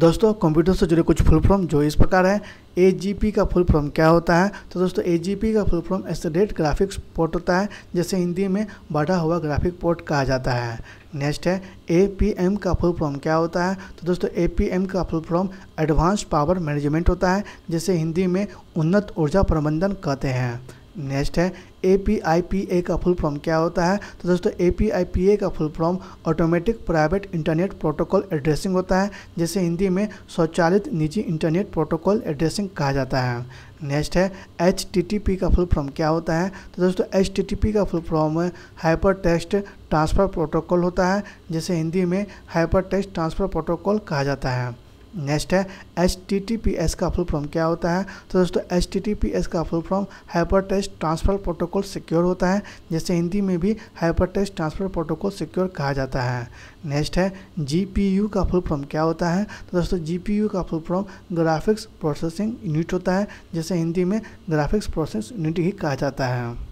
दोस्तों कंप्यूटर से जुड़े कुछ फुल फॉर्म जो इस प्रकार है ए का फुल फॉर्म क्या होता है तो दोस्तों ए का full form accelerated graphics port होता है जैसे हिंदी में बढ़ा हुआ ग्राफिक पोर्ट कहा जाता है नेक्स्ट है ए का फुल फॉर्म क्या होता है तो दोस्तों ए का full form advance power management होता है जैसे हिंदी में उन्नत ऊर्जा प्रबंधन कहते हैं नेक्स्ट है A P I P A का फुल फॉर्म क्या होता है तो दोस्तों A P I P A का full form automatic private internet protocol addressing होता है जिसे हिंदी में स्वचालित निजी इंटरनेट प्रोटोकॉल एड्रेसिंग कहा जाता है नेक्स्ट है एच टी टी पी का फुल फॉर्म क्या होता है तो दोस्तों एच टी टी पी का full form hyper text transfer protocol होता है जिसे हिंदी में हाइपर टेक्स्ट ट्रांसफ़र प्रोटोकॉल कहा जाता है नेक्स्ट है H T T P S का फुल फॉर्म क्या होता है तो दोस्तों H T T P S का full form hyper text transfer protocol secure होता है जैसे हिंदी में भी hyper text transfer protocol secure कहा जाता है नेक्स्ट है जी पी यू का फुल फॉर्म क्या होता है तो दोस्तों जी पी यू का full form graphics processing unit होता है जैसे हिंदी में ग्राफिक्स प्रोसेस यूनिट ही कहा जाता है